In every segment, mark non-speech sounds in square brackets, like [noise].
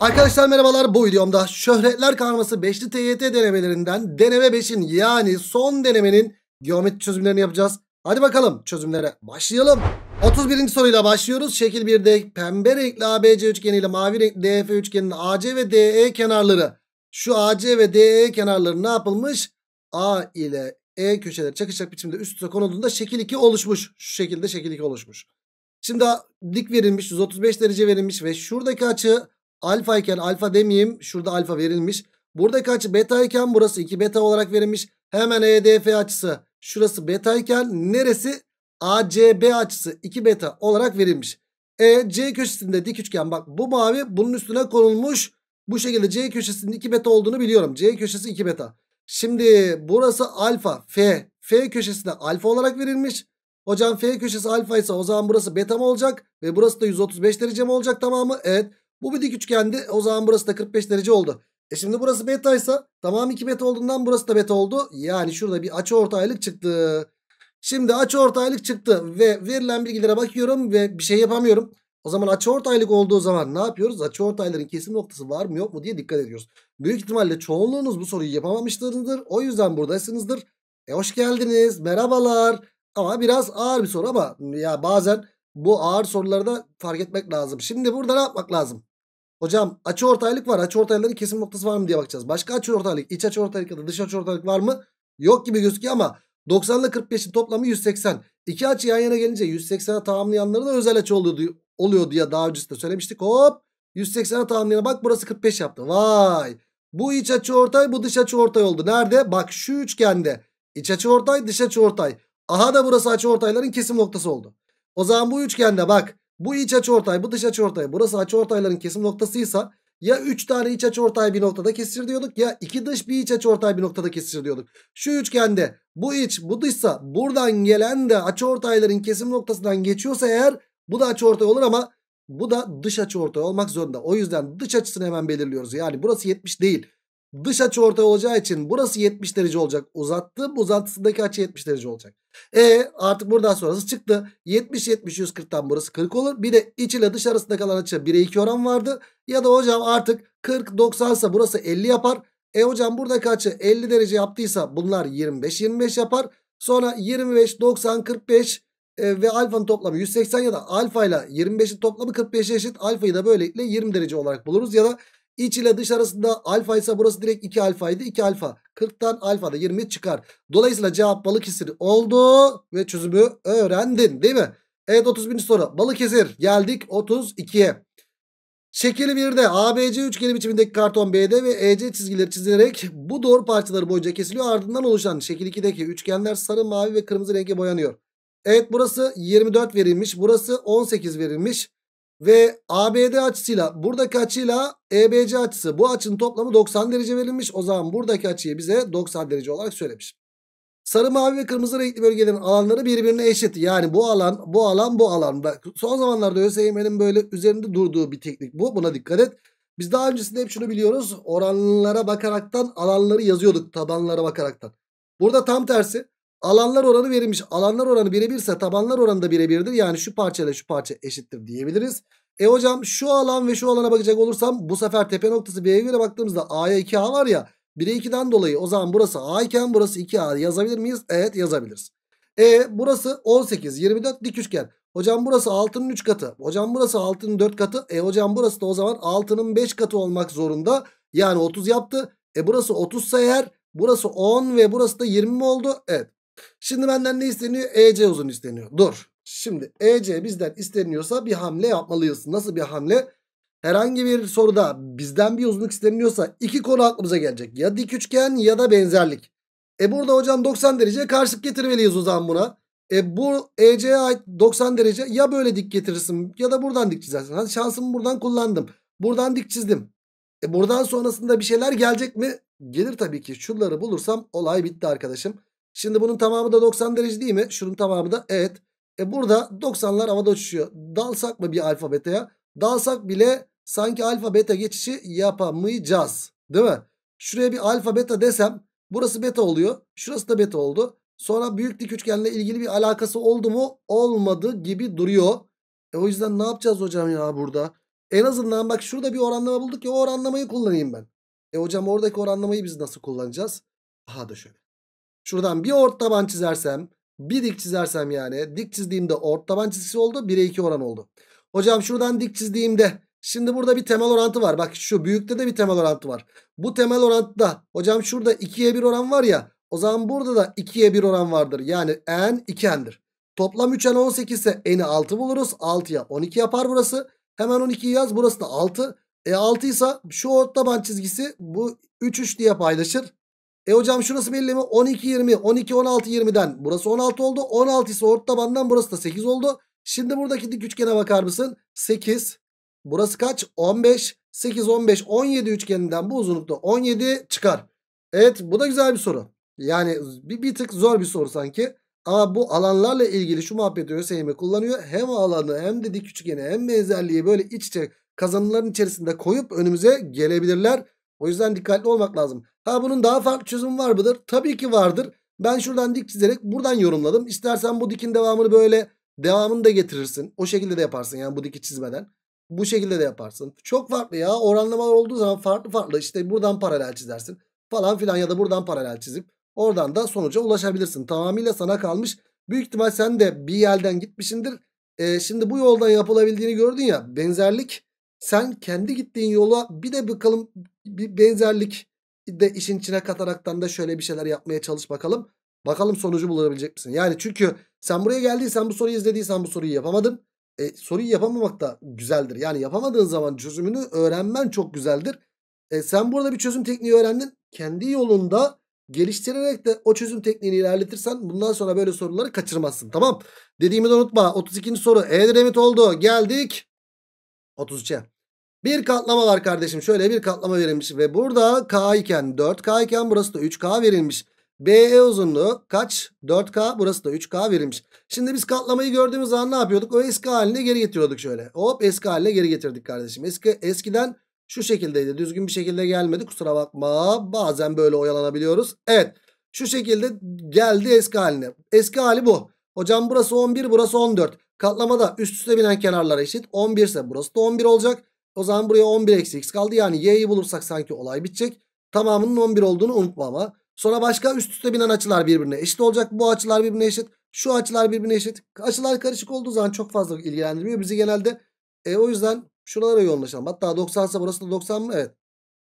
Arkadaşlar merhabalar bu videomda şöhretler karması 5'li TYT denemelerinden deneme 5'in yani son denemenin geometri çözümlerini yapacağız. Hadi bakalım çözümlere başlayalım. 31. soruyla başlıyoruz. Şekil 1'de pembe renkli ABC üçgeni ile mavi renkli DF üçgeninin AC ve DE kenarları. Şu AC ve DE kenarları ne yapılmış? A ile E köşeleri çakışacak biçimde üst üste konulduğunda şekil 2 oluşmuş. Şu şekilde şekil 2 oluşmuş. Şimdi dik verilmiş 135 derece verilmiş ve şuradaki açı alfa iken alfa demeyeyim. Şurada alfa verilmiş. Burada kaç beta iken burası 2 beta olarak verilmiş. Hemen EDF açısı şurası beta iken neresi ACB açısı 2 beta olarak verilmiş. E C köşesinde dik üçgen bak bu mavi bunun üstüne konulmuş. Bu şekilde C köşesinin 2 beta olduğunu biliyorum. C köşesi 2 beta. Şimdi burası alfa F. F köşesinde alfa olarak verilmiş. Hocam F köşesi alfa ise o zaman burası beta mı olacak? Ve burası da 135 derece mi olacak tamamı? Evet. Bu bir dik üçgendi. O zaman burası da 45 derece oldu. E şimdi burası betaysa tamam 2 beta olduğundan burası da beta oldu. Yani şurada bir açı ortaylık çıktı. Şimdi açı ortaylık çıktı ve verilen bilgilere bakıyorum ve bir şey yapamıyorum. O zaman açı ortaylık olduğu zaman ne yapıyoruz? Açı ortayların kesim noktası var mı yok mu diye dikkat ediyoruz. Büyük ihtimalle çoğunluğunuz bu soruyu yapamamışsınızdır. O yüzden buradasınızdır. E hoş geldiniz. Merhabalar. Ama biraz ağır bir soru ama ya bazen bu ağır sorularda fark etmek lazım. Şimdi burada ne yapmak lazım? Hocam açı ortaylık var. Açı ortaylıkların kesim noktası var mı diye bakacağız. Başka açı ortaylık, iç açı ortaylık ya da dış açı ortaylık var mı? Yok gibi gözüküyor ama 90 ile 45'in toplamı 180. İki açı yan yana gelince 180'e tamamlayanları da özel açı oluyordu, oluyordu ya daha öncesinde söylemiştik. Hop 180'e tamamlayana bak burası 45 yaptı. Vay bu iç açı ortay bu dış açı ortay oldu. Nerede? Bak şu üçgende iç açı ortay dış açı ortay. Aha da burası açı ortayların kesim noktası oldu. O zaman bu üçgende bak bu iç açı ortay bu dış açı ortay burası açı ortayların kesim noktasıysa ya 3 tane iç açı ortay bir noktada kesişir diyorduk ya 2 dış bir iç açı ortay bir noktada kesişir diyorduk. Şu üçgende bu iç bu dışsa buradan gelen de açı ortayların kesim noktasından geçiyorsa eğer bu da açı ortay olur ama bu da dış açı ortay olmak zorunda. O yüzden dış açısını hemen belirliyoruz. Yani burası 70 değil. Dış açı ortay olacağı için burası 70 derece olacak. Uzattım uzantısındaki açı 70 derece olacak. E artık buradan sonrası çıktı. 70 70 140'tan burası 40 olur. Bir de iç ile dış arasında kalan açı 1'e 2 oran vardı. Ya da hocam artık 40 90 ise burası 50 yapar. E hocam buradaki açı 50 derece yaptıysa bunlar 25 25 yapar. Sonra 25 90 45 e, ve alfanın toplamı 180 ya da alfa ile 25'in toplamı 45'e eşit. Alfayı da böylelikle 20 derece olarak buluruz ya da İç ile dış arasında alfa ise burası direkt 2 alfaydı. 2 alfa. 40'tan alfa da 20 çıkar. Dolayısıyla cevap Balıkesir oldu. Ve çözümü öğrendin değil mi? Evet 31. soru. Balıkesir geldik 32'ye. Şekil 1'de ABC üçgeni biçimindeki karton BD ve EC çizgileri çizilerek bu doğru parçaları boyunca kesiliyor. Ardından oluşan şekil 2'deki üçgenler sarı, mavi ve kırmızı renge boyanıyor. Evet burası 24 verilmiş. Burası 18 verilmiş ve ABD açısıyla buradaki açıyla EBC açısı bu açının toplamı 90 derece verilmiş. O zaman buradaki açıyı bize 90 derece olarak söylemiş. Sarı mavi ve kırmızı renkli bölgelerin alanları birbirine eşit. Yani bu alan bu alan bu alan. Son zamanlarda ÖSYM'nin böyle üzerinde durduğu bir teknik bu. Buna dikkat et. Biz daha öncesinde hep şunu biliyoruz. Oranlara bakaraktan alanları yazıyorduk tabanlara bakaraktan. Burada tam tersi. Alanlar oranı verilmiş. Alanlar oranı birebirse tabanlar oranı da birebirdir. Yani şu parça ile şu parça eşittir diyebiliriz. E hocam şu alan ve şu alana bakacak olursam bu sefer tepe noktası B'ye göre baktığımızda A'ya 2A var ya. 1'e 2'den dolayı o zaman burası A iken burası 2A yazabilir miyiz? Evet yazabiliriz. E burası 18 24 dik üçgen. Hocam burası 6'nın 3 katı. Hocam burası 6'nın 4 katı. E hocam burası da o zaman 6'nın 5 katı olmak zorunda. Yani 30 yaptı. E burası 30 ise eğer burası 10 ve burası da 20 mi oldu? Evet. Şimdi benden ne isteniyor? EC uzun isteniyor. Dur. Şimdi EC bizden isteniyorsa bir hamle yapmalıyız. Nasıl bir hamle? Herhangi bir soruda bizden bir uzunluk isteniyorsa iki konu aklımıza gelecek. Ya dik üçgen ya da benzerlik. E burada hocam 90 derece karşılık getirmeliyiz o zaman buna. E bu EC'ye ait 90 derece ya böyle dik getirirsin ya da buradan dik çizersin. Hadi şansımı buradan kullandım. Buradan dik çizdim. E buradan sonrasında bir şeyler gelecek mi? Gelir tabii ki. Şunları bulursam olay bitti arkadaşım. Şimdi bunun tamamı da 90 derece değil mi? Şunun tamamı da evet. E burada 90'lar havada uçuşuyor. Dalsak mı bir alfa beta'ya? Dalsak bile sanki alfa beta geçişi yapamayacağız. Değil mi? Şuraya bir alfa beta desem burası beta oluyor. Şurası da beta oldu. Sonra büyük dik üçgenle ilgili bir alakası oldu mu? Olmadı gibi duruyor. E o yüzden ne yapacağız hocam ya burada? En azından bak şurada bir oranlama bulduk ya o oranlamayı kullanayım ben. E hocam oradaki oranlamayı biz nasıl kullanacağız? Aha da şöyle. Şuradan bir ort taban çizersem bir dik çizersem yani dik çizdiğimde ort taban çizgisi oldu 1'e 2 oran oldu. Hocam şuradan dik çizdiğimde şimdi burada bir temel orantı var. Bak şu büyükte de bir temel orantı var. Bu temel orantıda hocam şurada 2'ye 1 oran var ya o zaman burada da 2'ye 1 oran vardır. Yani n 2n'dir. Toplam 3n 18 ise n'i 6 buluruz. 6'ya 12 yapar burası. Hemen 12'yi yaz burası da 6. E 6 ise şu ort taban çizgisi bu 3 3 diye paylaşır. E hocam şurası belli mi? 12, 20. 12, 16, 20'den. Burası 16 oldu. 16 ise orta tabandan burası da 8 oldu. Şimdi buradaki dik üçgene bakar mısın? 8. Burası kaç? 15. 8, 15, 17 üçgeninden bu uzunlukta 17 çıkar. Evet bu da güzel bir soru. Yani bir, bir tık zor bir soru sanki. Ama bu alanlarla ilgili şu muhabbeti ÖSYM kullanıyor. Hem alanı hem de dik üçgeni hem benzerliği böyle iç içe kazanımların içerisinde koyup önümüze gelebilirler. O yüzden dikkatli olmak lazım. Ha bunun daha farklı çözümü var mıdır? Tabii ki vardır. Ben şuradan dik çizerek buradan yorumladım. İstersen bu dikin devamını böyle devamını da getirirsin. O şekilde de yaparsın yani bu diki çizmeden. Bu şekilde de yaparsın. Çok farklı ya. Oranlamalar olduğu zaman farklı farklı İşte buradan paralel çizersin. Falan filan ya da buradan paralel çizip oradan da sonuca ulaşabilirsin. Tamamıyla sana kalmış. Büyük ihtimal sen de bir yerden gitmişsindir. Ee, şimdi bu yoldan yapılabildiğini gördün ya. Benzerlik sen kendi gittiğin yola bir de bakalım bir benzerlik de işin içine kataraktan da şöyle bir şeyler yapmaya çalış bakalım. Bakalım sonucu bulabilecek misin? Yani çünkü sen buraya geldiysen bu soruyu izlediysen bu soruyu yapamadın. E, soruyu yapamamak da güzeldir. Yani yapamadığın zaman çözümünü öğrenmen çok güzeldir. E, sen burada bir çözüm tekniği öğrendin. Kendi yolunda geliştirerek de o çözüm tekniğini ilerletirsen bundan sonra böyle soruları kaçırmazsın. Tamam. Dediğimi de unutma. 32. soru. E-Dremit oldu. Geldik. 33'e. Bir katlama var kardeşim. Şöyle bir katlama verilmiş ve burada K iken 4K iken burası da 3K verilmiş. BE uzunluğu kaç? 4K burası da 3K verilmiş. Şimdi biz katlamayı gördüğümüz zaman ne yapıyorduk? O eski haline geri getiriyorduk şöyle. Hop eski haline geri getirdik kardeşim. Eski Eskiden şu şekildeydi. Düzgün bir şekilde gelmedi. Kusura bakma. Bazen böyle oyalanabiliyoruz. Evet. Şu şekilde geldi eski haline. Eski hali bu. Hocam burası 11 burası 14. Katlamada üst üste binen kenarlar eşit. 11 ise burası da 11 olacak. O zaman buraya 11 eksi x kaldı. Yani y'yi bulursak sanki olay bitecek. Tamamının 11 olduğunu unutma ama. Sonra başka üst üste binen açılar birbirine eşit olacak. Bu açılar birbirine eşit. Şu açılar birbirine eşit. Açılar karışık olduğu zaman çok fazla ilgilendirmiyor. Bizi genelde e, o yüzden şuralara yoğunlaşalım. Hatta 90 ise burası da 90 mı? Evet.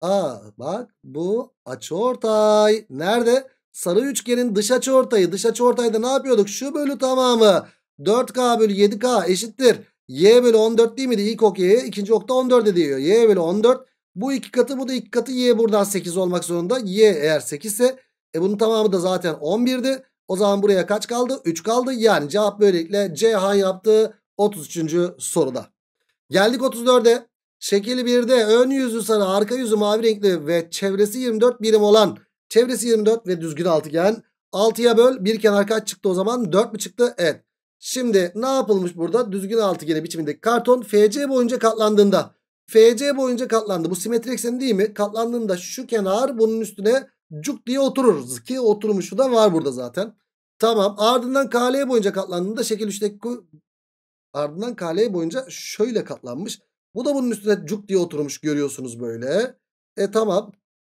Aa bak bu açı ortay. Nerede? Sarı üçgenin dış açı ortayı. Dış açı ortayda ne yapıyorduk? Şu bölü tamamı. 4K bölü 7K eşittir. Y bölü 14 değil miydi? İlk ok y, ikinci okta 14 e diyor. Y bölü 14. Bu iki katı bu da iki katı y buradan 8 olmak zorunda. Y eğer 8 ise e bunun tamamı da zaten 11'di. O zaman buraya kaç kaldı? 3 kaldı. Yani cevap böylelikle Ceyhan yaptı 33. soruda. Geldik 34'e. Şekil 1'de ön yüzü sarı, arka yüzü mavi renkli ve çevresi 24 birim olan çevresi 24 ve düzgün altıgen 6'ya böl. Bir kenar kaç çıktı o zaman? 4 mü çıktı? Evet. Şimdi ne yapılmış burada? Düzgün altıgeni biçimindeki karton FC boyunca katlandığında FC boyunca katlandı. Bu simetri ekseni değil mi? Katlandığında şu kenar bunun üstüne cuk diye oturur. Ki oturmuşu da var burada zaten. Tamam. Ardından KL boyunca katlandığında şekil 3'teki ardından KL boyunca şöyle katlanmış. Bu da bunun üstüne cuk diye oturmuş görüyorsunuz böyle. E tamam.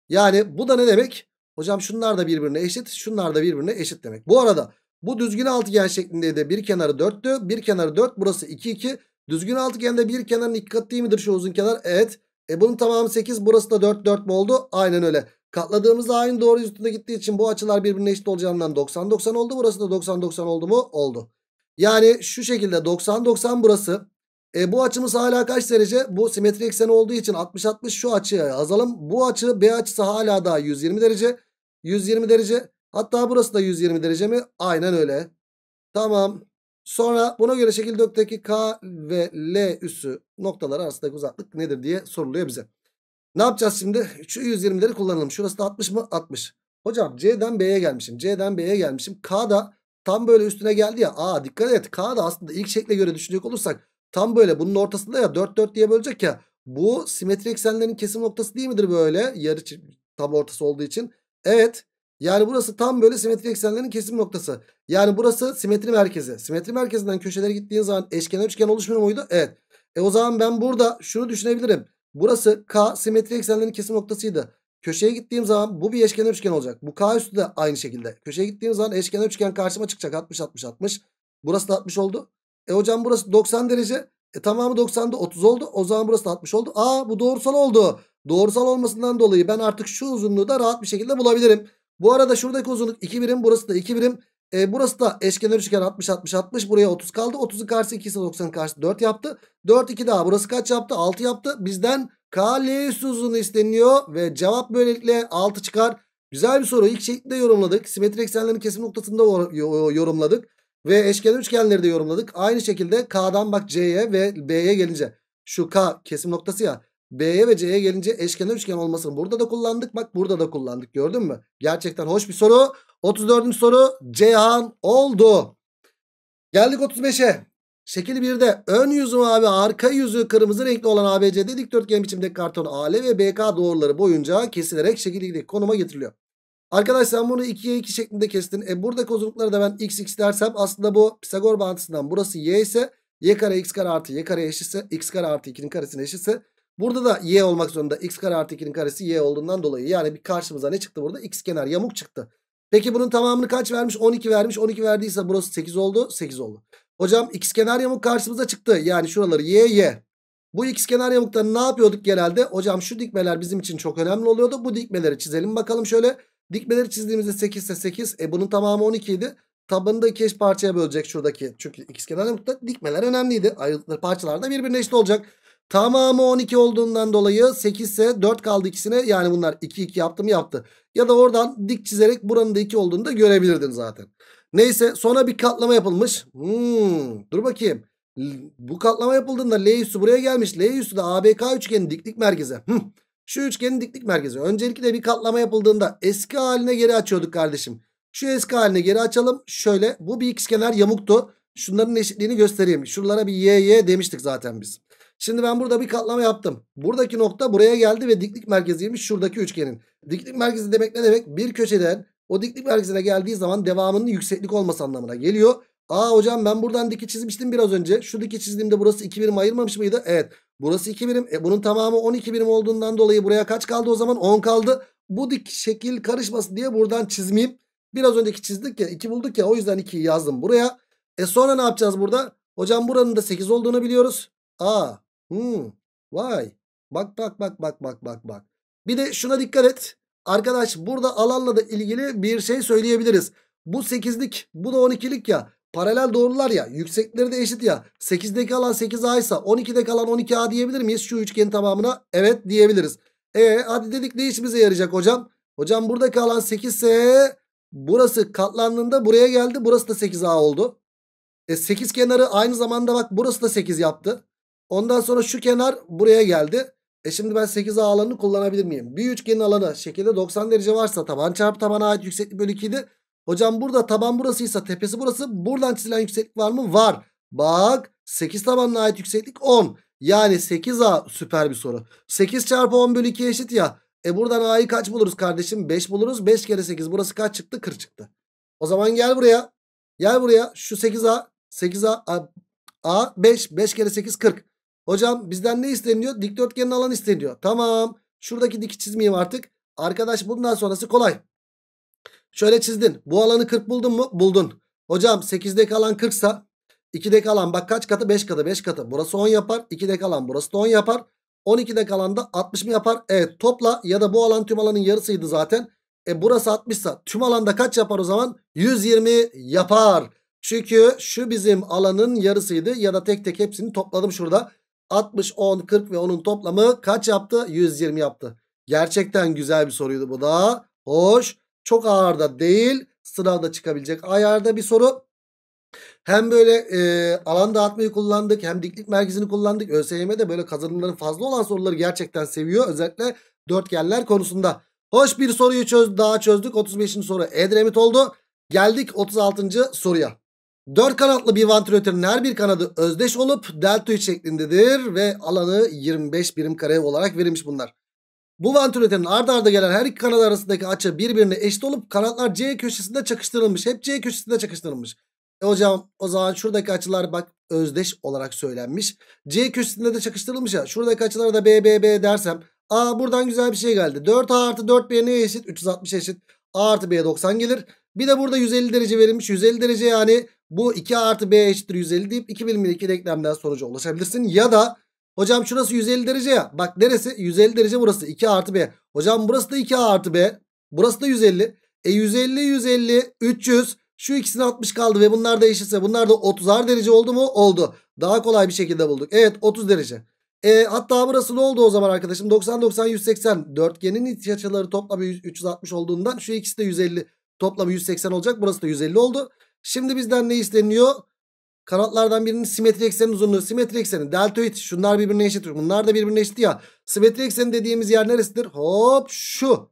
Yani bu da ne demek? Hocam şunlar da birbirine eşit. Şunlar da birbirine eşit demek. Bu arada bu düzgün altıgen şeklindeydi. Bir kenarı 4'tü. Bir kenarı 4. Burası 2 2. Düzgün altıgende bir kenarın iki katı değil midir şu uzun kenar? Evet. E bunun tamamı 8. Burası da 4 4 mü oldu? Aynen öyle. Katladığımızda aynı doğru yüzünde gittiği için bu açılar birbirine eşit olacağından 90 90 oldu. Burası da 90 90 oldu mu? Oldu. Yani şu şekilde 90 90 burası. E, bu açımız hala kaç derece? Bu simetri ekseni olduğu için 60-60 şu açıya yazalım. Bu açı B açısı hala daha 120 derece. 120 derece. Hatta burası da 120 derece mi? Aynen öyle. Tamam. Sonra buna göre şekil dökteki K ve L üssü noktalar arasındaki uzaklık nedir diye soruluyor bize. Ne yapacağız şimdi? Şu 120'leri kullanalım. Şurası da 60 mı? 60. Hocam C'den B'ye gelmişim. C'den B'ye gelmişim. K da tam böyle üstüne geldi ya. Aa dikkat et. K da aslında ilk şekle göre düşünecek olursak tam böyle bunun ortasında ya 4 4 diye bölecek ya. Bu simetri eksenlerin kesim noktası değil midir böyle? Yarı tam ortası olduğu için. Evet. Yani burası tam böyle simetri eksenlerin kesim noktası. Yani burası simetri merkezi. Simetri merkezinden köşelere gittiğin zaman eşkenar üçgen oluşmuyor muydu? Evet. E o zaman ben burada şunu düşünebilirim. Burası K simetri eksenlerin kesim noktasıydı. Köşeye gittiğim zaman bu bir eşkenar üçgen olacak. Bu K üstü de aynı şekilde. Köşeye gittiğim zaman eşkenar üçgen karşıma çıkacak. 60 60 60. Burası da 60 oldu. E hocam burası 90 derece. E tamamı 90'da 30 oldu. O zaman burası da 60 oldu. Aa bu doğrusal oldu. Doğrusal olmasından dolayı ben artık şu uzunluğu da rahat bir şekilde bulabilirim. Bu arada şuradaki uzunluk 2 birim. Burası da 2 birim. E, burası da eşkenar üçgen 60 60 60. Buraya 30 kaldı. 30'un karşısı 2 ise 90'ın karşısı 4 yaptı. 4 2 daha. Burası kaç yaptı? 6 yaptı. Bizden Kaleyüs uzunluğu isteniyor ve cevap böylelikle 6 çıkar. Güzel bir soru. İlk şekilde yorumladık. Simetri eksenlerin kesim noktasında yorumladık. Ve eşkenar üçgenleri de yorumladık. Aynı şekilde K'dan bak C'ye ve B'ye gelince. Şu K kesim noktası ya. B'ye ve C'ye gelince eşkenar üçgen olmasını burada da kullandık. Bak burada da kullandık gördün mü? Gerçekten hoş bir soru. 34. soru Ceyhan oldu. Geldik 35'e. Şekil 1'de ön yüzü abi, arka yüzü kırmızı renkli olan ABCD dikdörtgen biçimde karton AL ve BK doğruları boyunca kesilerek şekil 2'deki konuma getiriliyor. Arkadaşlar sen bunu 2'ye 2 şeklinde kestin. E buradaki uzunlukları da ben x x dersem aslında bu Pisagor bağıntısından burası y ise y kare x kare artı y kare eşitse x kare artı 2'nin karesine eşitse Burada da y olmak zorunda. x kare artı 2'nin karesi y olduğundan dolayı. Yani bir karşımıza ne çıktı burada? x kenar yamuk çıktı. Peki bunun tamamını kaç vermiş? 12 vermiş. 12 verdiyse burası 8 oldu. 8 oldu. Hocam x kenar yamuk karşımıza çıktı. Yani şuraları y y. Bu x kenar yamukta ne yapıyorduk genelde? Hocam şu dikmeler bizim için çok önemli oluyordu. Bu dikmeleri çizelim bakalım şöyle. Dikmeleri çizdiğimizde 8 ise 8. E bunun tamamı 12 idi. Tabanını iki eş parçaya bölecek şuradaki. Çünkü x kenar yamukta dikmeler önemliydi. Ayrıldıkları parçalarda birbirine eşit olacak. Tamamı 12 olduğundan dolayı 8 ise 4 kaldı ikisine. Yani bunlar 2 2 yaptı mı yaptı. Ya da oradan dik çizerek buranın da 2 olduğunu da görebilirdin zaten. Neyse sonra bir katlama yapılmış. Hmm, dur bakayım. Bu katlama yapıldığında L üssü buraya gelmiş. L üssü de ABK üçgenin diklik merkezi. Hmm. Şu üçgenin diklik merkezi. Öncelikle bir katlama yapıldığında eski haline geri açıyorduk kardeşim. Şu eski haline geri açalım. Şöyle bu bir x kenar yamuktu. Şunların eşitliğini göstereyim. Şuralara bir y y demiştik zaten biz. Şimdi ben burada bir katlama yaptım. Buradaki nokta buraya geldi ve diklik merkeziymiş şuradaki üçgenin. Diklik merkezi demek ne demek? Bir köşeden o diklik merkezine geldiği zaman devamının yükseklik olması anlamına geliyor. Aa hocam ben buradan diki çizmiştim biraz önce. Şu diki çizdiğimde burası 2 birim ayırmamış mıydı? Evet. Burası 2 birim. E, bunun tamamı 12 birim olduğundan dolayı buraya kaç kaldı o zaman? 10 kaldı. Bu dik şekil karışmasın diye buradan çizmeyeyim. Biraz önceki çizdik ya 2 bulduk ya o yüzden 2'yi yazdım buraya. E sonra ne yapacağız burada? Hocam buranın da 8 olduğunu biliyoruz. Aa Hmm, vay. Bak bak bak bak bak bak bak. Bir de şuna dikkat et. Arkadaş burada alanla da ilgili bir şey söyleyebiliriz. Bu 8'lik bu da 12'lik ya. Paralel doğrular ya yüksekleri de eşit ya. 8'deki alan 8A ise 12'deki alan 12A diyebilir miyiz? Şu üçgenin tamamına evet diyebiliriz. E hadi dedik ne işimize yarayacak hocam? Hocam buradaki alan 8 ise burası katlandığında buraya geldi. Burası da 8A oldu. E 8 kenarı aynı zamanda bak burası da 8 yaptı. Ondan sonra şu kenar buraya geldi. E şimdi ben 8A alanını kullanabilir miyim? Bir üçgenin alanı şekilde 90 derece varsa taban çarpı tabana ait yükseklik bölü 2'ydi. Hocam burada taban burasıysa tepesi burası. Buradan çizilen yükseklik var mı? Var. Bak 8 tabanına ait yükseklik 10. Yani 8A süper bir soru. 8 çarpı 10 bölü 2 eşit ya. E buradan A'yı kaç buluruz kardeşim? 5 buluruz. 5 kere 8 burası kaç çıktı? 40 çıktı. O zaman gel buraya. Gel buraya. Şu 8A. 8A. A, A 5. 5 kere 8 40. Hocam bizden ne isteniyor? Dikdörtgenin alanı isteniyor. Tamam. Şuradaki dik çizmeyeyim artık. Arkadaş bundan sonrası kolay. Şöyle çizdin. Bu alanı 40 buldun mu? Buldun. Hocam 8'deki alan 40 sa 2'deki alan bak kaç katı? 5 katı 5 katı. Burası 10 yapar. 2'deki alan burası da 10 yapar. 12'de kalan da 60 mı yapar? Evet topla ya da bu alan tüm alanın yarısıydı zaten. E burası 60 sa tüm alanda kaç yapar o zaman? 120 yapar. Çünkü şu bizim alanın yarısıydı ya da tek tek hepsini topladım şurada. 60, 10, 40 ve 10'un toplamı kaç yaptı? 120 yaptı. Gerçekten güzel bir soruydu bu da. Hoş. Çok ağır da değil. Sınavda çıkabilecek ayarda bir soru. Hem böyle e, alan dağıtmayı kullandık hem diklik merkezini kullandık. ÖSYM'de böyle kazanımların fazla olan soruları gerçekten seviyor. Özellikle dörtgenler konusunda. Hoş bir soruyu çöz, daha çözdük. 35. soru Edremit oldu. Geldik 36. soruya. Dört kanatlı bir vantilatörün her bir kanadı özdeş olup deltoid şeklindedir ve alanı 25 birim kare olarak verilmiş bunlar. Bu vantilatörün arda arda gelen her iki kanat arasındaki açı birbirine eşit olup kanatlar C köşesinde çakıştırılmış. Hep C köşesinde çakıştırılmış. E hocam o zaman şuradaki açılar bak özdeş olarak söylenmiş. C köşesinde de çakıştırılmış ya. Şuradaki açılara da B, B, B dersem. A buradan güzel bir şey geldi. 4A artı 4B neye eşit? 360 eşit. A artı B 90 gelir. Bir de burada 150 derece verilmiş. 150 derece yani bu 2 artı b eşittir 150 deyip 2 bilimlik denklemden sonuca ulaşabilirsin. Ya da hocam şurası 150 derece ya. Bak neresi? 150 derece burası 2 artı b. Hocam burası da 2 artı b. Burası da 150. E 150 150 300. Şu ikisine 60 kaldı ve bunlar da eşitse bunlar da 30'ar derece oldu mu? Oldu. Daha kolay bir şekilde bulduk. Evet 30 derece. E, hatta burası ne oldu o zaman arkadaşım? 90 90 180 dörtgenin iç açıları toplamı 360 olduğundan şu ikisi de 150. Toplamı 180 olacak. Burası da 150 oldu. Şimdi bizden ne isteniyor? Kanatlardan birinin simetri eksenin uzunluğu. Simetri ekseni deltoid. Şunlar birbirine eşit. Bunlar da birbirine eşit ya. Simetri ekseni dediğimiz yer neresidir? Hop şu.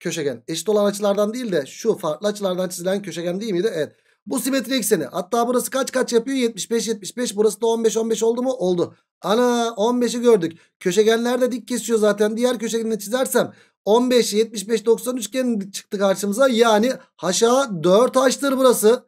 Köşegen. Eşit olan açılardan değil de şu farklı açılardan çizilen köşegen değil miydi? Evet. Bu simetri ekseni. Hatta burası kaç kaç yapıyor? 75 75. Burası da 15 15 oldu mu? Oldu. Ana 15'i gördük. Köşegenler de dik kesiyor zaten. Diğer köşegenini çizersem 15, 75, 90 üçgen çıktı karşımıza. Yani haşa 4 haştır burası.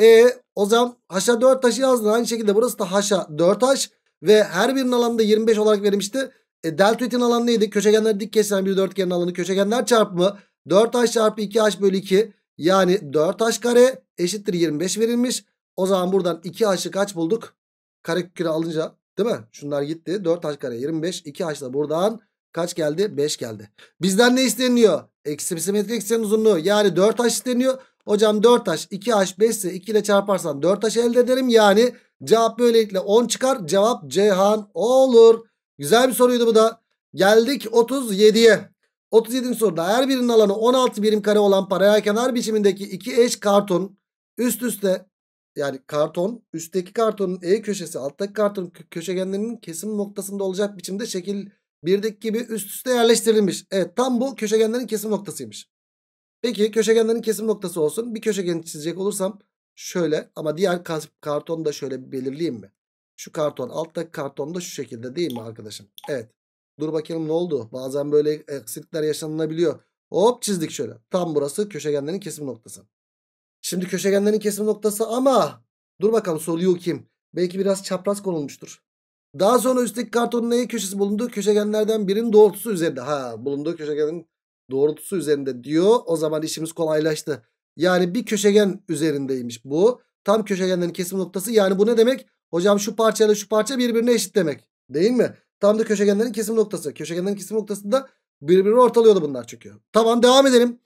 E o zaman haşa 4 taşı yazdın. Aynı şekilde burası da haşa 4 haş. Ve her birinin alanında 25 olarak verilmişti. E, deltoidin alanı neydi? Köşegenler dik kesilen bir dörtgenin alanı. Köşegenler çarpımı 4 haş çarpı 2 haş bölü 2. Yani 4 haş kare eşittir 25 verilmiş. O zaman buradan 2h'ı kaç bulduk? Kareküre alınca değil mi? Şunlar gitti. 4 haş kare 25. 2h da buradan Kaç geldi? 5 geldi. Bizden ne isteniyor? Eksi simetrik eksen uzunluğu. Yani 4H isteniyor. Hocam 4H 2H 5 ise 2 ile çarparsan 4H elde ederim. Yani cevap böylelikle 10 çıkar. Cevap Ceyhan olur. Güzel bir soruydu bu da. Geldik 37'ye. 37. soruda her birinin alanı 16 birim kare olan paralel kenar biçimindeki iki eş karton üst üste yani karton üstteki kartonun E köşesi alttaki kartonun köşegenlerinin kesim noktasında olacak biçimde şekil Birdeki gibi üst üste yerleştirilmiş. Evet tam bu köşegenlerin kesim noktasıymış. Peki köşegenlerin kesim noktası olsun. Bir köşegeni çizecek olursam şöyle ama diğer kartonu da şöyle belirleyeyim mi? Şu karton alttaki karton da şu şekilde değil mi arkadaşım? Evet. Dur bakalım ne oldu? Bazen böyle eksiklikler yaşanılabiliyor. Hop çizdik şöyle. Tam burası köşegenlerin kesim noktası. Şimdi köşegenlerin kesim noktası ama dur bakalım soruyu kim? Belki biraz çapraz konulmuştur. Daha sonra üstteki kartonun neye köşesi bulunduğu köşegenlerden birinin doğrultusu üzerinde. Ha bulunduğu köşegenin doğrultusu üzerinde diyor. O zaman işimiz kolaylaştı. Yani bir köşegen üzerindeymiş bu. Tam köşegenlerin kesim noktası. Yani bu ne demek? Hocam şu parçayla şu parça birbirine eşit demek. Değil mi? Tam da köşegenlerin kesim noktası. Köşegenlerin kesim noktasında birbirini ortalıyordu bunlar çünkü. Tamam devam edelim.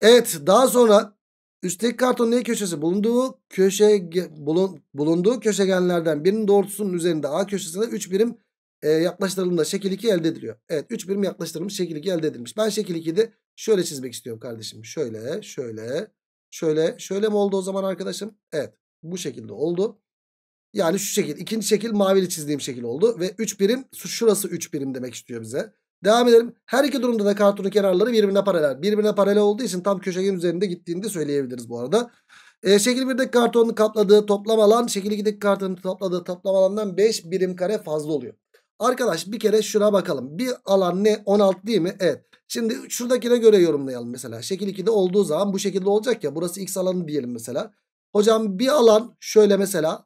Evet daha sonra Üstteki karton ne köşesi bulunduğu köşe bulun, bulunduğu köşegenlerden birinin doğrultusunun üzerinde A köşesinde 3 birim e, yaklaştırılımda şekil 2 elde ediliyor. Evet 3 birim yaklaştırılmış şekil 2 elde edilmiş. Ben şekil 2'de şöyle çizmek istiyorum kardeşim. Şöyle, şöyle, şöyle, şöyle mi oldu o zaman arkadaşım? Evet bu şekilde oldu. Yani şu şekil. ikinci şekil mavili çizdiğim şekil oldu. Ve 3 birim şurası 3 birim demek istiyor bize. Devam edelim. Her iki durumda da kartonun kenarları birbirine paralel. Birbirine paralel olduğu için tam köşegen üzerinde gittiğini de söyleyebiliriz bu arada. E, şekil 1'deki kartonun kapladığı toplam alan şekil 2'deki kartonun topladığı toplam alandan 5 birim kare fazla oluyor. Arkadaş bir kere şuna bakalım. Bir alan ne? 16 değil mi? Evet. Şimdi şuradakine göre yorumlayalım mesela. Şekil 2'de olduğu zaman bu şekilde olacak ya. Burası x alanı diyelim mesela. Hocam bir alan şöyle mesela.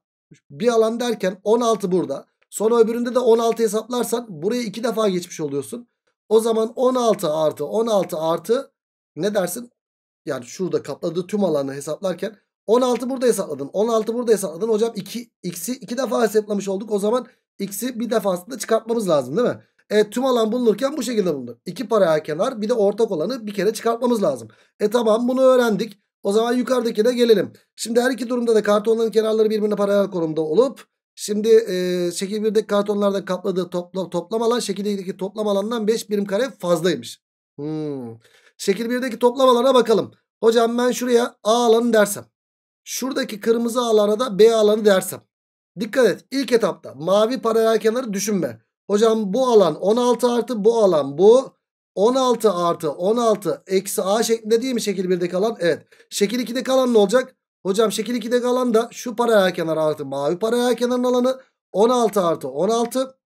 Bir alan derken 16 burada. Sonra öbüründe de 16 hesaplarsan buraya 2 defa geçmiş oluyorsun. O zaman 16 artı 16 artı ne dersin? Yani şurada kapladığı tüm alanı hesaplarken 16 burada hesapladın. 16 burada hesapladın. Hocam 2 x'i 2 defa hesaplamış olduk. O zaman x'i bir defasında çıkartmamız lazım değil mi? Evet, tüm alan bulunurken bu şekilde bulunur. İki paraya kenar bir de ortak olanı bir kere çıkartmamız lazım. E tamam bunu öğrendik. O zaman yukarıdakine gelelim. Şimdi her iki durumda da kartonların kenarları birbirine paralel konumda olup Şimdi e, şekil 1'deki kartonlardan kapladığı topla, toplam alan şekil 2'deki toplam alandan 5 birim kare fazlaymış. Hmm. Şekil 1'deki toplam alana bakalım. Hocam ben şuraya A alanı dersem. Şuradaki kırmızı alana da B alanı dersem. Dikkat et ilk etapta mavi paralel kenarı düşünme. Hocam bu alan 16 artı bu alan bu. 16 artı 16 eksi A şeklinde değil mi şekil 1'deki alan? Evet. Şekil 2'deki alan ne olacak? Hocam şekil 2'deki alan da şu paraya kenar artı mavi paraya kenarın alanı 16 artı 16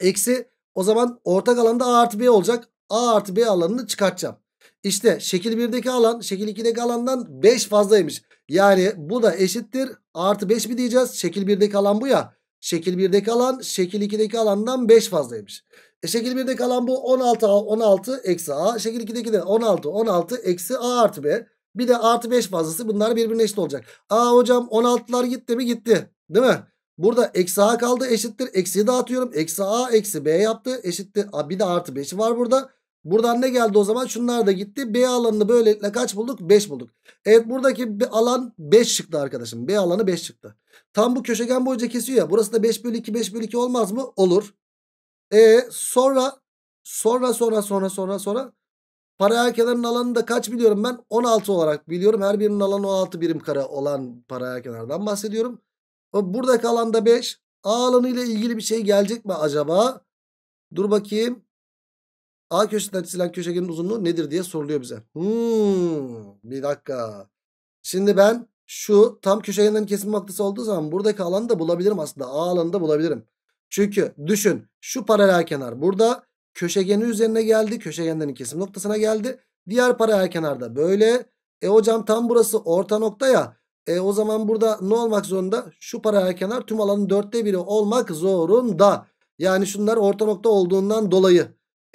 eksi o zaman ortak alanda A artı B olacak. A artı B alanını çıkartacağım. İşte şekil 1'deki alan şekil 2'deki alandan 5 fazlaymış. Yani bu da eşittir. Artı 5 mi diyeceğiz? Şekil 1'deki alan bu ya. Şekil 1'deki alan şekil 2'deki alandan 5 fazlaymış. E şekil 1'deki alan bu 16 A 16 eksi A. Şekil 2'deki de 16 16 eksi A artı B. Bir de artı 5 fazlası bunlar birbirine eşit olacak. Aa hocam 16'lar gitti mi gitti. Değil mi? Burada eksi a kaldı eşittir. Eksiyi dağıtıyorum. Eksi a eksi b yaptı. Eşittir. A, bir de artı 5 var burada. Buradan ne geldi o zaman? Şunlar da gitti. B alanını böylelikle kaç bulduk? 5 bulduk. Evet buradaki bir alan 5 çıktı arkadaşım. B alanı 5 çıktı. Tam bu köşegen boyunca kesiyor ya. Burası da 5 bölü 2 5 bölü 2 olmaz mı? Olur. E sonra sonra sonra sonra sonra sonra Paralel kenarın alanını da kaç biliyorum ben? 16 olarak biliyorum. Her birinin alanı 16 birim kare olan paralel kenardan bahsediyorum. Buradaki alan da 5. A alanı ile ilgili bir şey gelecek mi acaba? Dur bakayım. A köşesinden çizilen köşegenin uzunluğu nedir diye soruluyor bize. Hmm, bir dakika. Şimdi ben şu tam köşegenin kesim noktası olduğu zaman buradaki alanı da bulabilirim aslında. A alanı da bulabilirim. Çünkü düşün şu paralel kenar burada. Köşegeni üzerine geldi. Köşegenlerin kesim noktasına geldi. Diğer paralel kenarda böyle. E hocam tam burası orta nokta ya. E o zaman burada ne olmak zorunda? Şu paralel kenar tüm alanın dörtte biri olmak zorunda. Yani şunlar orta nokta olduğundan dolayı.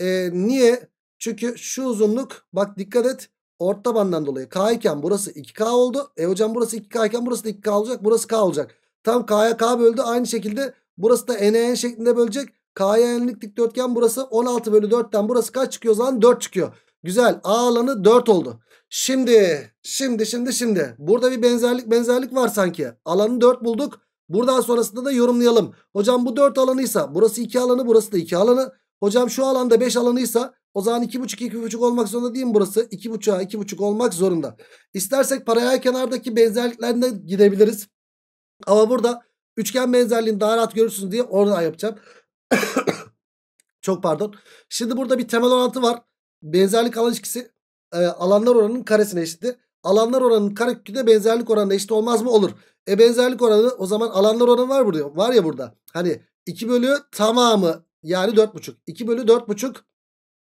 E, niye? Çünkü şu uzunluk bak dikkat et orta tabandan dolayı K iken burası 2K oldu. E hocam burası 2K iken burası da 2K olacak. Burası K olacak. Tam K'ya K böldü. Aynı şekilde burası da N'ye N şeklinde bölecek. K'ya enlik dikdörtgen burası 16 bölü 4'ten burası kaç çıkıyor o zaman 4 çıkıyor. Güzel A alanı 4 oldu. Şimdi şimdi şimdi şimdi burada bir benzerlik benzerlik var sanki. Alanı 4 bulduk. Buradan sonrasında da yorumlayalım. Hocam bu 4 alanıysa burası 2 alanı burası da 2 alanı. Hocam şu alanda 5 alanıysa o zaman 2,5 2,5 olmak zorunda değil mi burası? 2,5'a 2,5 olmak zorunda. İstersek paraya kenardaki benzerliklerine gidebiliriz. Ama burada üçgen benzerliğini daha rahat görürsünüz diye oradan yapacağım. [coughs] Çok pardon. Şimdi burada bir temel orantı var. Benzerlik alan ilişkisi e, alanlar oranının karesine eşittir. Alanlar oranının karekütü de benzerlik oranına eşit olmaz mı? Olur. E benzerlik oranı o zaman alanlar oranı var burada. Var ya burada. Hani 2 bölü tamamı yani 4,5. 2 bölü 4,5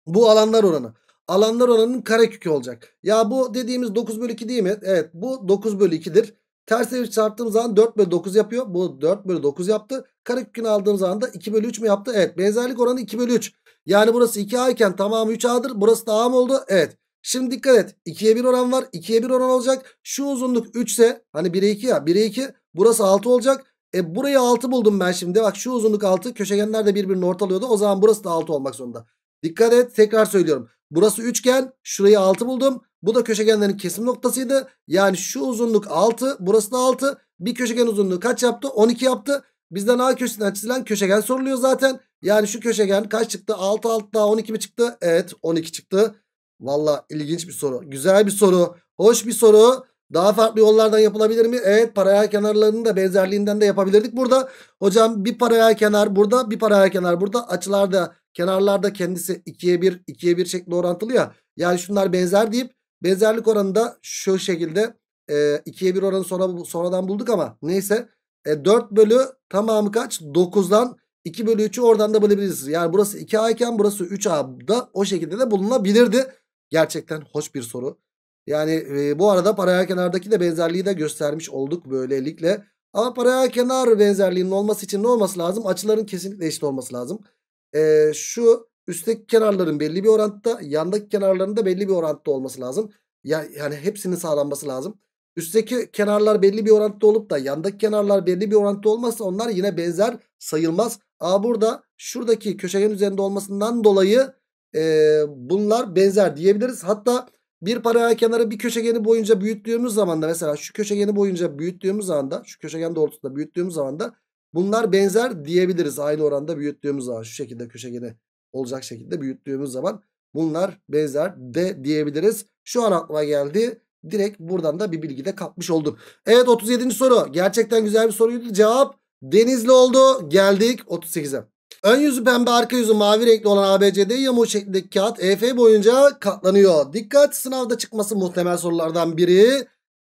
bu alanlar oranı. Alanlar oranının karekütü olacak. Ya bu dediğimiz 9 bölü 2 değil mi? Evet bu 9 bölü 2'dir. Ters çevir çarptığım zaman 4 bölü 9 yapıyor. Bu 4 bölü 9 yaptı. Karekökünü aldığım zaman da 2 bölü 3 mü yaptı? Evet. Benzerlik oranı 2 bölü 3. Yani burası 2A iken tamamı 3A'dır. Burası da A mı oldu? Evet. Şimdi dikkat et. 2'ye 1 oran var. 2'ye 1 oran olacak. Şu uzunluk 3 ise hani 1'e 2 ya. 1'e 2. Burası 6 olacak. E burayı 6 buldum ben şimdi. Bak şu uzunluk 6. Köşegenler de birbirini ortalıyordu. O zaman burası da 6 olmak zorunda. Dikkat et. Tekrar söylüyorum. Burası üçgen. Şurayı 6 buldum. Bu da köşegenlerin kesim noktasıydı. Yani şu uzunluk 6 burası da 6. Bir köşegen uzunluğu kaç yaptı? 12 yaptı. Bizden A köşesinden çizilen köşegen soruluyor zaten. Yani şu köşegen kaç çıktı? 6 6 daha 12 mi çıktı? Evet 12 çıktı. Valla ilginç bir soru. Güzel bir soru. Hoş bir soru. Daha farklı yollardan yapılabilir mi? Evet paralel kenarlarının da benzerliğinden de yapabilirdik burada. Hocam bir paralel kenar burada bir paralel kenar burada. Açılarda kenarlarda kendisi 2'ye 1 2'ye 1 şeklinde orantılı ya. Yani şunlar benzer deyip Benzerlik oranı da şu şekilde e, 2'ye 1 oranı sonra, sonradan bulduk ama neyse. E, 4 bölü tamamı kaç? 9'dan 2 bölü 3'ü oradan da bulabiliriz. Yani burası 2A iken burası 3A da o şekilde de bulunabilirdi. Gerçekten hoş bir soru. Yani e, bu arada paralel kenardaki de benzerliği de göstermiş olduk böylelikle. Ama paralel kenar benzerliğinin olması için ne olması lazım? Açıların kesinlikle eşit olması lazım. E, şu Üstteki kenarların belli bir orantıda, yandaki kenarların da belli bir orantıda olması lazım. Ya, yani hepsinin sağlanması lazım. Üstteki kenarlar belli bir orantıda olup da yandaki kenarlar belli bir orantıda olmazsa onlar yine benzer sayılmaz. A burada şuradaki köşegen üzerinde olmasından dolayı e, bunlar benzer diyebiliriz. Hatta bir paralel kenarı bir köşegeni boyunca büyüttüğümüz zaman da mesela şu köşegeni boyunca büyüttüğümüz zaman da şu köşegen doğrultusunda büyüttüğümüz zaman da bunlar benzer diyebiliriz aynı oranda büyüttüğümüz zaman şu şekilde köşegeni olacak şekilde büyüttüğümüz zaman bunlar benzer de diyebiliriz. Şu an aklıma geldi. Direkt buradan da bir bilgi de kapmış oldum. Evet 37. soru. Gerçekten güzel bir soruydu. Cevap Denizli oldu. Geldik 38'e. Ön yüzü pembe arka yüzü mavi renkli olan ABCD yamuğu şeklindeki kağıt EF boyunca katlanıyor. Dikkat sınavda çıkması muhtemel sorulardan biri.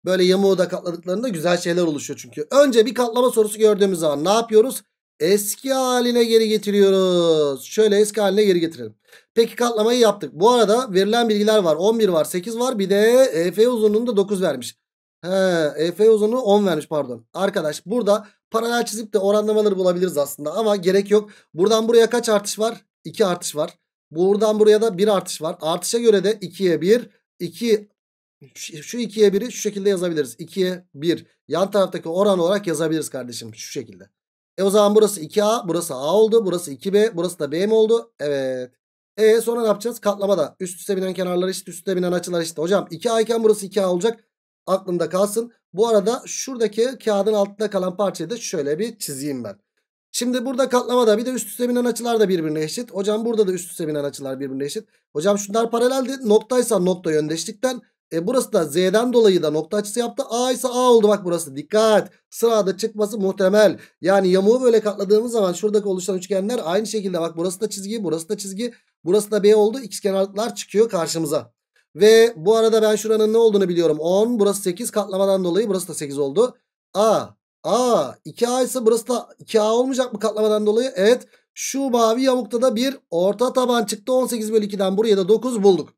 Böyle yamuğu da katladıklarında güzel şeyler oluşuyor çünkü. Önce bir katlama sorusu gördüğümüz zaman ne yapıyoruz? eski haline geri getiriyoruz. Şöyle eski haline geri getirelim. Peki katlamayı yaptık. Bu arada verilen bilgiler var. 11 var, 8 var. Bir de EF uzunluğunu da 9 vermiş. He, EF uzunluğu 10 vermiş pardon. Arkadaş burada paralel çizip de oranlamaları bulabiliriz aslında ama gerek yok. Buradan buraya kaç artış var? 2 artış var. Buradan buraya da 1 artış var. Artışa göre de 2'ye 1, 2 şu 2'ye 1'i şu şekilde yazabiliriz. 2'ye 1 yan taraftaki oran olarak yazabiliriz kardeşim şu şekilde. E o zaman burası 2A, burası A oldu. Burası 2B, burası da B mi oldu? Evet. E sonra ne yapacağız? Katlamada. Üst üste binen kenarlar eşit, üst üste binen açılar eşit. Hocam 2A iken burası 2A olacak. Aklında kalsın. Bu arada şuradaki kağıdın altında kalan parçayı da şöyle bir çizeyim ben. Şimdi burada katlamada bir de üst üste binen açılar da birbirine eşit. Hocam burada da üst üste binen açılar birbirine eşit. Hocam şunlar paraleldi. Noktaysa nokta yöndeşlikten. E burası da Z'den dolayı da nokta açısı yaptı. A ise A oldu bak burası. Dikkat. Sırada çıkması muhtemel. Yani yamuğu böyle katladığımız zaman şuradaki oluşan üçgenler aynı şekilde bak burası da çizgi, burası da çizgi, burası da B oldu. X İkizkenarlıklar çıkıyor karşımıza. Ve bu arada ben şuranın ne olduğunu biliyorum. 10 burası 8 katlamadan dolayı burası da 8 oldu. A. A. 2A ise burası da 2A olmayacak mı katlamadan dolayı? Evet. Şu mavi yamukta da bir orta taban çıktı. 18 bölü 2'den buraya da 9 bulduk.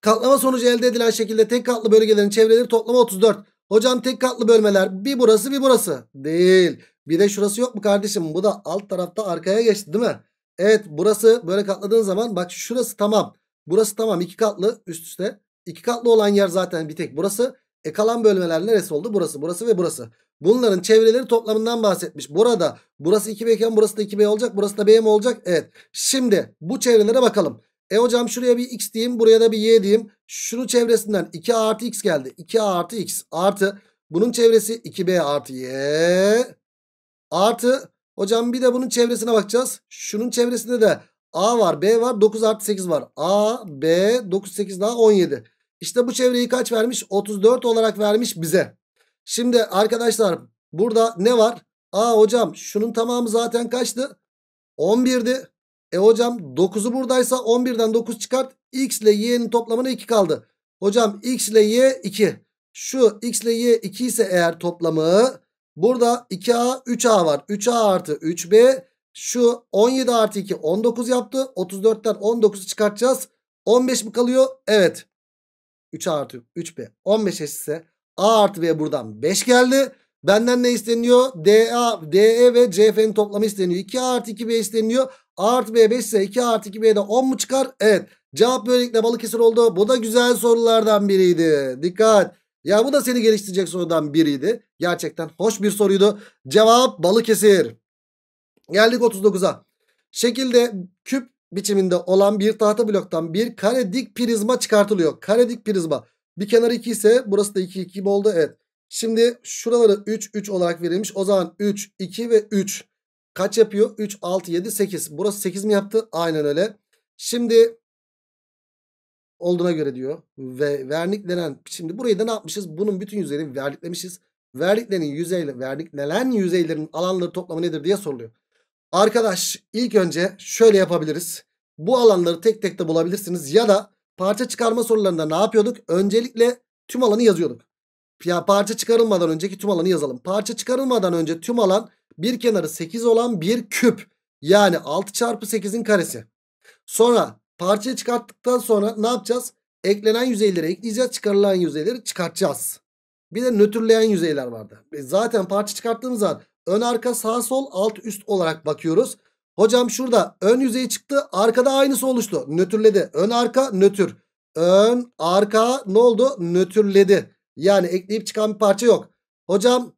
Katlama sonucu elde edilen şekilde tek katlı bölgelerin çevreleri toplamı 34. Hocam tek katlı bölmeler bir burası bir burası. Değil. Bir de şurası yok mu kardeşim? Bu da alt tarafta arkaya geçti değil mi? Evet burası böyle katladığın zaman bak şurası tamam. Burası tamam iki katlı üst üste. İki katlı olan yer zaten bir tek burası. E kalan bölmeler neresi oldu? Burası, burası ve burası. Bunların çevreleri toplamından bahsetmiş. Burada burası 2B iken burası da 2B olacak. Burası da B mi olacak? Evet. Şimdi bu çevrelere bakalım. E hocam şuraya bir x diyeyim buraya da bir y diyeyim. Şunun çevresinden 2 artı x geldi. 2 artı x artı bunun çevresi 2b artı y artı hocam bir de bunun çevresine bakacağız. Şunun çevresinde de a var b var 9 artı 8 var. a b 9 8 daha 17. İşte bu çevreyi kaç vermiş? 34 olarak vermiş bize. Şimdi arkadaşlar burada ne var? Aa hocam şunun tamamı zaten kaçtı? 11'di. E hocam 9'u buradaysa 11'den 9 çıkart. X ile Y'nin toplamına 2 kaldı. Hocam X ile Y 2. Şu X ile Y 2 ise eğer toplamı burada 2A 3A var. 3A artı 3B şu 17 artı 2 19 yaptı. 34'ten 19'u çıkartacağız. 15 mi kalıyor? Evet. 3A artı 3B 15 eşitse A artı B buradan 5 geldi. Benden ne isteniyor? DA, DE ve CF'nin toplamı isteniyor. 2 artı 2B isteniyor. A artı B 5 ise 2 artı 2B'de 10 mu çıkar? Evet. Cevap böylelikle Balıkesir oldu. Bu da güzel sorulardan biriydi. Dikkat. Ya bu da seni geliştirecek sorudan biriydi. Gerçekten hoş bir soruydu. Cevap Balıkesir. Geldik 39'a. Şekilde küp biçiminde olan bir tahta bloktan bir kare dik prizma çıkartılıyor. Kare dik prizma. Bir kenarı 2 ise burası da 2 2 oldu. Evet. Şimdi şuraları 3 3 olarak verilmiş. O zaman 3 2 ve 3 kaç yapıyor? 3 6 7 8. Burası 8 mi yaptı? Aynen öyle. Şimdi olduğuna göre diyor. Ve verniklenen. Şimdi burayı da ne yapmışız? Bunun bütün yüzeyini verniklemişiz. Verniklenen yüzeyle verniklenen yüzeylerin alanları toplamı nedir diye soruluyor. Arkadaş ilk önce şöyle yapabiliriz. Bu alanları tek tek de bulabilirsiniz. Ya da parça çıkarma sorularında ne yapıyorduk? Öncelikle tüm alanı yazıyorduk. Ya parça çıkarılmadan önceki tüm alanı yazalım. Parça çıkarılmadan önce tüm alan bir kenarı 8 olan bir küp. Yani 6 çarpı 8'in karesi. Sonra parçayı çıkarttıktan sonra ne yapacağız? Eklenen yüzeyleri ekleyeceğiz. Çıkarılan yüzeyleri çıkartacağız. Bir de nötrleyen yüzeyler vardı. E zaten parça çıkarttığımız zaman ön arka sağ sol alt üst olarak bakıyoruz. Hocam şurada ön yüzey çıktı. Arkada aynısı oluştu. Nötrledi. Ön arka nötr. Ön arka ne oldu? Nötrledi. Yani ekleyip çıkan bir parça yok. Hocam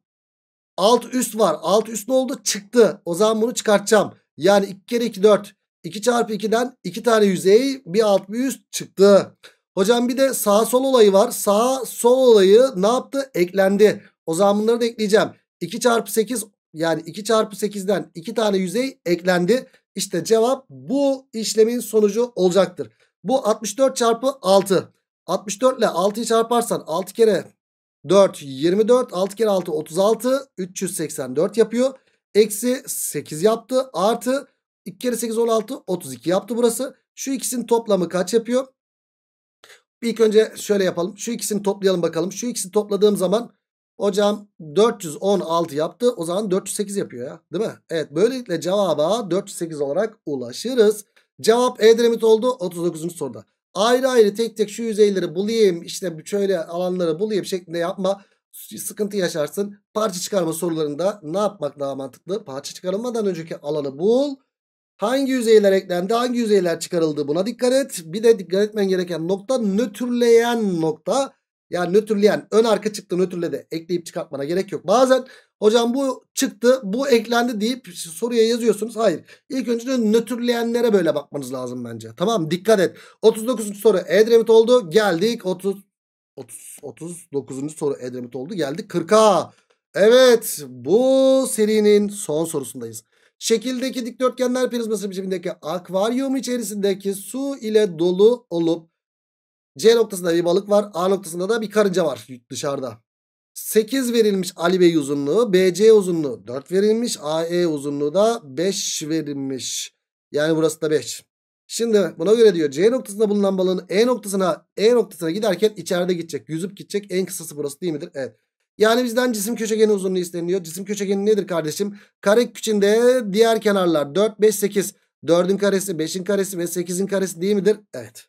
alt üst var. Alt üst ne oldu? Çıktı. O zaman bunu çıkartacağım. Yani 2 kere 2 4. 2 çarpı 2'den 2 tane yüzey bir alt bir üst çıktı. Hocam bir de sağ sol olayı var. Sağ sol olayı ne yaptı? Eklendi. O zaman bunları da ekleyeceğim. 2 çarpı 8 yani 2 çarpı 8'den 2 tane yüzey eklendi. İşte cevap bu işlemin sonucu olacaktır. Bu 64 çarpı 6. 64 ile 6'yı çarparsan 6 kere 4 24 6 kere 6 36 384 yapıyor. Eksi 8 yaptı artı 2 kere 8 16 32 yaptı burası. Şu ikisinin toplamı kaç yapıyor? İlk önce şöyle yapalım. Şu ikisini toplayalım bakalım. Şu ikisini topladığım zaman hocam 416 yaptı. O zaman 408 yapıyor ya. Değil mi? Evet. Böylelikle cevaba 408 olarak ulaşırız. Cevap E diremit oldu 39. soruda. Ayrı ayrı tek tek şu yüzeyleri bulayım işte şöyle alanları bulayım şeklinde yapma. Sıkıntı yaşarsın. Parça çıkarma sorularında ne yapmak daha mantıklı? Parça çıkarılmadan önceki alanı bul. Hangi yüzeyler eklendi hangi yüzeyler çıkarıldı buna dikkat et. Bir de dikkat etmen gereken nokta nötrleyen nokta. Yani nötrleyen ön arka çıktı nötrle de ekleyip çıkartmana gerek yok. Bazen Hocam bu çıktı bu eklendi deyip soruya yazıyorsunuz. Hayır. İlk önce nötrleyenlere böyle bakmanız lazım bence. Tamam dikkat et. 39. soru Edremit oldu. Geldik 30 30 39. soru Edremit oldu. Geldik 40'a. Evet bu serinin son sorusundayız. Şekildeki dikdörtgenler prizması biçimindeki akvaryum içerisindeki su ile dolu olup C noktasında bir balık var. A noktasında da bir karınca var dışarıda. 8 verilmiş Ali Bey uzunluğu. BC uzunluğu 4 verilmiş. AE uzunluğu da 5 verilmiş. Yani burası da 5. Şimdi buna göre diyor C noktasında bulunan balığın E noktasına E noktasına giderken içeride gidecek. Yüzüp gidecek. En kısası burası değil midir? Evet. Yani bizden cisim köşegeni uzunluğu isteniyor. Cisim köşegeni nedir kardeşim? Kare içinde diğer kenarlar 4, 5, 8. 4'ün karesi, 5'in karesi ve 8'in karesi değil midir? Evet.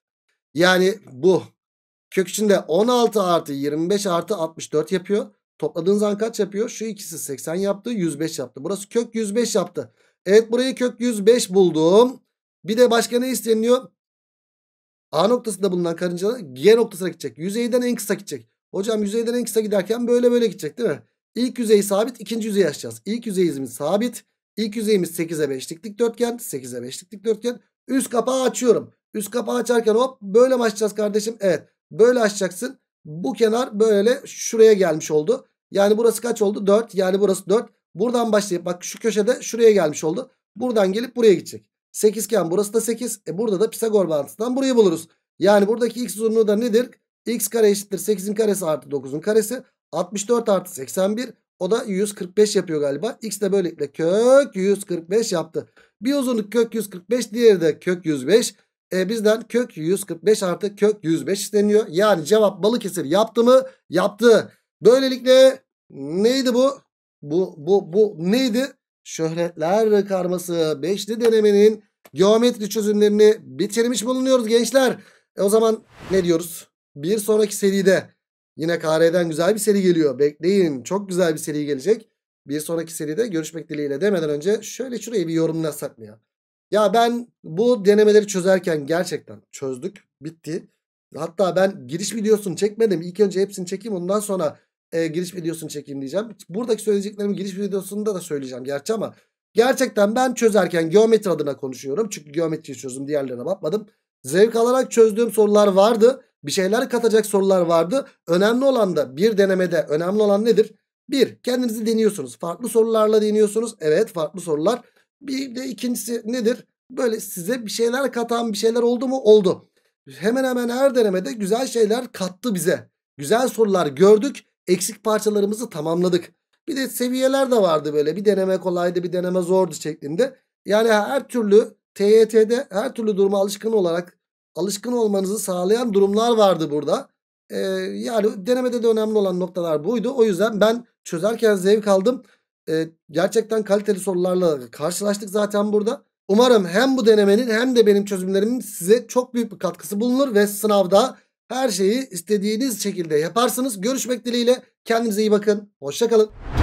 Yani bu Kök içinde 16 artı 25 artı 64 yapıyor. topladığınız zaman kaç yapıyor? Şu ikisi 80 yaptı 105 yaptı. Burası kök 105 yaptı. Evet burayı kök 105 buldum. Bir de başka ne isteniyor? A noktasında bulunan karıncanın G noktasına gidecek. Yüzeyden en kısa gidecek. Hocam yüzeyden en kısa giderken böyle böyle gidecek değil mi? İlk yüzey sabit ikinci yüzeyi açacağız. İlk yüzeyimiz sabit. İlk yüzeyimiz 8'e 5'lik dikdörtgen. 8'e 5'lik dikdörtgen. Üst kapağı açıyorum. Üst kapağı açarken hop böyle mi açacağız kardeşim? Evet. Böyle açacaksın. Bu kenar böyle şuraya gelmiş oldu. Yani burası kaç oldu? 4. Yani burası 4. Buradan başlayıp bak şu köşede şuraya gelmiş oldu. Buradan gelip buraya gidecek. 8 iken burası da 8. E burada da Pisagor bağıntısından burayı buluruz. Yani buradaki x uzunluğu da nedir? x kare eşittir 8'in karesi artı 9'un karesi. 64 artı 81 o da 145 yapıyor galiba. X de böylelikle kök 145 yaptı. Bir uzunluk kök 145 diğeri de kök 105. E, bizden kök 145 artı kök 105 isteniyor. Yani cevap Balıkesir yaptı mı? Yaptı. Böylelikle neydi bu? Bu, bu, bu neydi? Şöhretler karması 5'li denemenin geometri çözümlerini bitirmiş bulunuyoruz gençler. E o zaman ne diyoruz? Bir sonraki seride yine KR'den güzel bir seri geliyor. Bekleyin çok güzel bir seri gelecek. Bir sonraki seride görüşmek dileğiyle demeden önce şöyle şurayı bir yorumlasak mı ya? Ya ben bu denemeleri çözerken gerçekten çözdük. Bitti. Hatta ben giriş videosunu çekmedim. İlk önce hepsini çekeyim ondan sonra e, giriş videosunu çekeyim diyeceğim. Buradaki söyleyeceklerimi giriş videosunda da söyleyeceğim gerçi ama gerçekten ben çözerken geometri adına konuşuyorum. Çünkü geometriyi çözdüm diğerlerine bakmadım. Zevk alarak çözdüğüm sorular vardı. Bir şeyler katacak sorular vardı. Önemli olan da bir denemede önemli olan nedir? Bir, kendinizi deniyorsunuz. Farklı sorularla deniyorsunuz. Evet farklı sorular. Bir de ikincisi nedir? Böyle size bir şeyler katan bir şeyler oldu mu? Oldu. Hemen hemen her denemede güzel şeyler kattı bize. Güzel sorular gördük. Eksik parçalarımızı tamamladık. Bir de seviyeler de vardı böyle. Bir deneme kolaydı bir deneme zordu şeklinde. Yani her türlü TYT'de her türlü duruma alışkın olarak alışkın olmanızı sağlayan durumlar vardı burada. Ee, yani denemede de önemli olan noktalar buydu. O yüzden ben çözerken zevk aldım e, gerçekten kaliteli sorularla karşılaştık zaten burada. Umarım hem bu denemenin hem de benim çözümlerimin size çok büyük bir katkısı bulunur ve sınavda her şeyi istediğiniz şekilde yaparsınız. Görüşmek dileğiyle kendinize iyi bakın. Hoşçakalın.